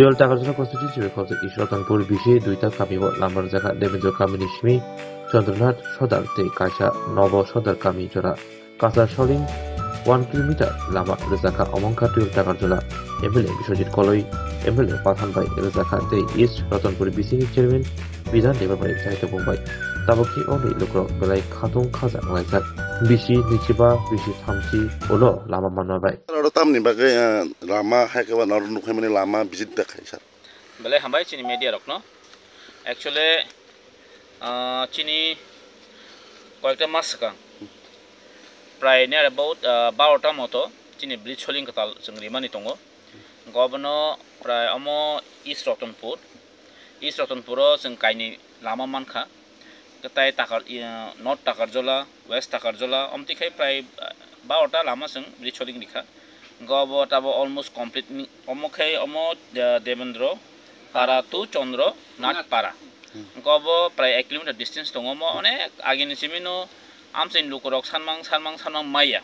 Seoul 다가서는 컨스티튜 검색 이슈라던 볼 비시 두이타 카미와 남버자가 내면적 카미니시미 Chandranath সদার তে কাশা নব সদার কামি জোড়া কাসা সরিং ওয়ান কিলোমিটার লামা রেজাখা অমংখা টুয়েল টাকার জোড়া এমএলএ বিশ্বজিৎ কলই এমএলএ পাথানভাই রেজাখা তে ইস্ট রতনপুর বিসিনি চেয়ারম্যান বিধান দেবাবাই চাহিদা বোম্বাই তাবকি অনি লোক বেলায় খাতুং খাজা মালাইজাক bisi nichiba bisi thamchi ulo lama manwa bai ro tam ni bagai lama hai ke nor nu khai mani lama visit da khai sar bele hambai chini media rokno actually chini কয়েকটা মাস কাং প্রায় near about বারোটা মতো চিনি bridge হলিং কাতাল जों রিমানি দङ গবনো প্রায় অম ইস্ট রতনপুর ইস্ট রতনপুরও जों কাইনি Lama মানখা gatay takar north takar jola west takar jola omti khai pray ba ota lama sung richoling likha gobo tabo almost complete omo khai omo devendro para tu chondro nat para gobo pray 1 km distance tongo mo onek age ni simino amsin lukorok sanmang sanmang sanmang maya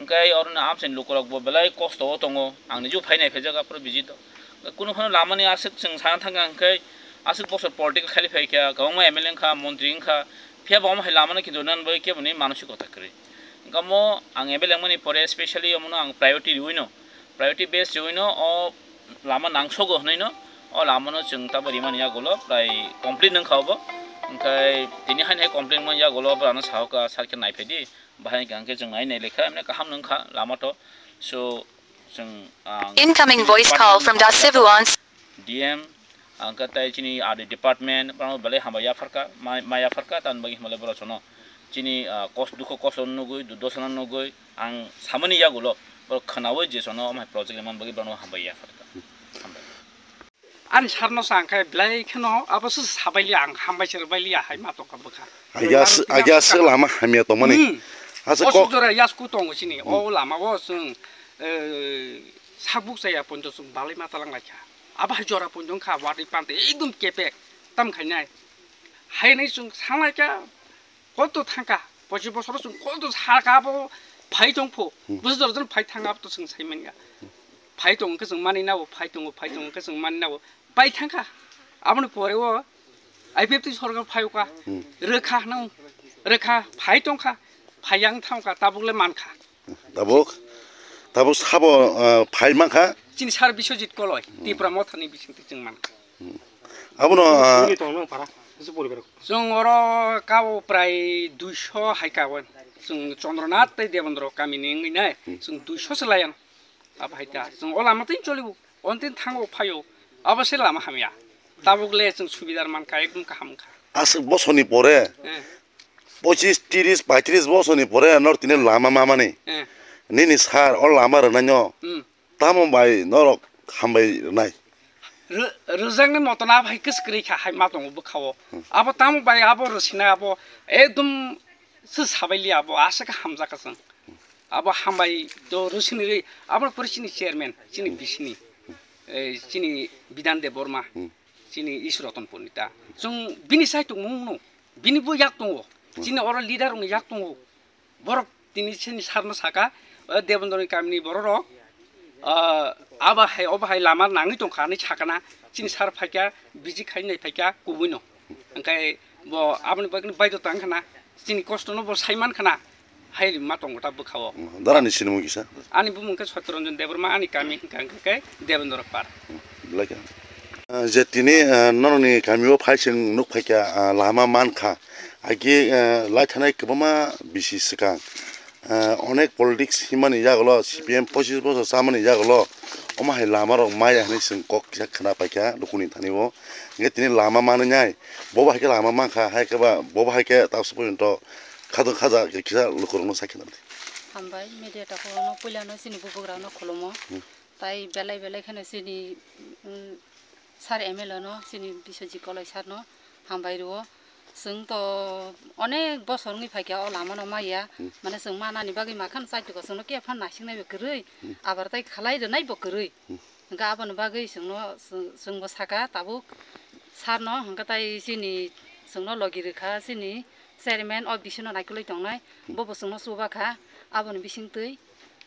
ओमफ्राय अरनो आमसेन लुकरकबो बेलाय कस्त'आव दङ आंनि जिउ फैनाय फैजागाफोर बिजि दं खुनुखुनु लामानि आसो जों साना थाङा ओंखाय আসুক বছর পলিটিক্স খালি ফাইকা গবং এম এল এ খা মন্ত্রী খা ফিয়া বম হাইলা মানে কিন্তু নান বই কে বনি মানসিকতা করে গম আং এম এল এ মানে পরে স্পেশালি অমন আং প্রায়োরিটি রুইনো প্রায়োরিটি বেস রুইনো ও লামা নাংসগ হনইন ও লামানো চং তাবা রিমানি আগলো প্রায় কমপ্লিট নং খাওয়াবো ওমফাই তিনি হাইন হাই কমপ্লিট মানে আগলো বানো সাহকা সারকে নাইফেদি বাহাই গাংকে জং আই নাই লেখা এমনি কাহাম নং লামাটো সো জং DM angka tay chini ada department prano bale hamba ya farka maya farka tan bagi hamba lebro sono ah, kos dukho kos onno goi dudosana no goi ang samani ya gulo bro khanawe je sono oh, mah project man bagi prano hamba ya farka आं सारनो सांखाय ब्लाय खनो sih साबायलि ya, हामबाय सेरबायलि हाय मातो काबखा आयास आयास लामा हामिया तो माने हासो को ओसोरा यासकु तंग oh lama, oh sen, eh, sabuk saya pun पन्जों बालाय माता लांलायखा 아바 조라 본종 카 와리 판테 이금 깨백 담 갈냐이 하이네 좀 상할까 꽃도 탄가 보시보 서로 좀 꽃도 사가보 바이종포 음. 무슨 저런 바이탕가부터 성사이면가 바이동 그성 많이 나고 바이동 바이동 그성 많이 나고 바이탕가 아무리 보려고 아이비도 서로 파요가 르카 나 르카 바이동카 바양탕가 따복래 많카 따복 Tapos habo phaimang ha. Jin sar bisojit koloi. Tipra mothani bisinti jingman. Abono ni to mang para. Jesu pori bero. Jong oro kao prai 200 haikawan. Jong Chandrnath te Devendra kamini ngi nai. Jong 200 selayan. Ab haita. Jong ola matin cholibu. Ontin thango phayo. Abase lama hamia. তাবুকলে জং সুবিধার মানকা একদম কাহামকা আসে বছনি পরে পঁচিশ তিরিশ পঁয়ত্রিশ বছনি পরে নর তিনে লামা মামানি হ্যাঁ nini sar o lama rana nyo tamo bai norok hambai nai rizang ni motona bai kis kri kha hai matong bu khawo abo tamo bai abo rusina abo edum sis habeli abo asaka hamza kasan abo hambai do rusini ri abo purisini chairman chini bisini chini bidan de borma chini isroton punita chung bini sai tung mung no bini bu yak tung wo chini oro leader ung yak tung wo borok tini chini sarma saka देबन्द्रनि गामिनि बर' र' रक आबाहाय अबाहाय लामा नाङै दंखानानै सागाना चिन सार फाइकिया बिजि खायनाय फाइकिया गुबै न ओंखाय ब आबनि बागनि बायद'ता खाना चिनि कस्त'नो ब सायमान खाना हाय मा दंग'ता बोखावो दारानि सिनमु गिसा आनि बुमुंखै सत्यरन्जन देबरमा आनि गामि गांखै देबन्द्र पार जेतिनि नरनि गामियाव फाइसिं नुक फाइकिया लामा मानखा आगि लाइ थानाय गोबां बिसि सिगां অনেক পলিটিক্স সিমান হিজা গল চি পি এম পঁচিছ বছৰ চামান হিজা গল অমা সেই লামাৰ মাই আহি কক কিছা খানা পাইকা দুখুনি থানিব গতিকে তিনি লামা মানে নাই বৌ হাইকে লামা মা খা হাইকে বা বৌ হাইকে তাৰপিছত পৰ্যন্ত খাদ খাজা কিছা লোকৰ মই চাকি নাথাকে মেডিয়া টাকৰ কলিয়ানো চিনি বুকুগ্ৰাহ নখলম তাই বেলেগ বেলেগখানে চিনি ছাৰ এম এল এ ন বিশ্বজিৎ কলেজ ছাৰ ন जों तो अनेक बसरनि फाइकिया अ लामा नमा या माने जों मानानि बागै माखान साइटखौ जोंनो के फान नासिं नायबो गोरै आबार ताइ खालायदो नायबो गोरै गाबोन बागै जोंनो जोंबो साका ताबो सारनो हंगा ताइ जोंनि जोंनो लगिरोखा जोंनि চেয়ারম্যাन अ बिसिनो नायखौलाय दंनाय बबो जोंनो सुबाखा आबोन बिसिं तै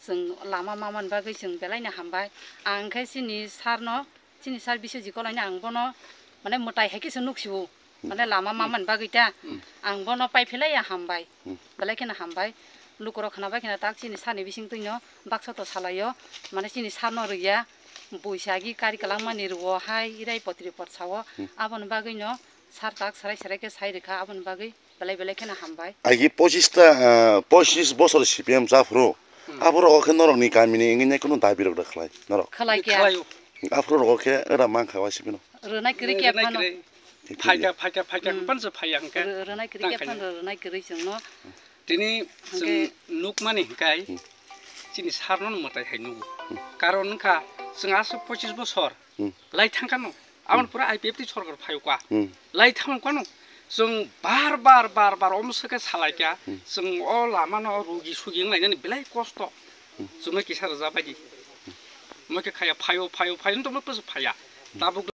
जों लामा मामान बागै जों बेलायनो हामबाय आं ओंखाय जोंनि सारनो जोंनि सार बिसो जिखौ लायनो आंबोनो माने मोटाइ हायखिसो नुखिबो माने लामा मा मोनबा गैता आंबो न पाइफिलाय हामबाय बेलाय खिना हामबाय लुकर खनाबाय खिना ताक चिनि सानि बिसिं तुइन बाक्सा तो सालायो माने चिनि सानो रिया बुइसागी कारि कलाम माने रुओ हाय इराय पत्रि पर्छाव आबोन बागैन सार ताक सराय सराय के साइ रेखा आबोन बागै बेलाय बेलाय खिना हामबाय आइ 25 ता 25 बोसोर सिपीएम जाफ्रो आबोर ओखे नरनि कामिनि इंगिने कोनो दाबिर रखलाय नरो खलाय के आफ्रो रखे रामां खावासिबिनो रोनाय क्रिकेट फानो फाइका फाइका फाइका पनि छ फाइया हंका रनाय करिया पन रनाय तिनी नुक माने हंकाय चिनि सारन मताय हाय नुगु कारण का जोंहा 25 बोसोर लाइ थांखा न पुरा आइपीएफ सरकार फायोका लाइ जों बार बार बार बार अमसके सालायका जों अ लामा न रोगि सुगि लायनानै बेलाय कष्ट जोंनो किसार जाबायदि मके खाया फायो फायो फायो न तमनो पस फाया दाबुक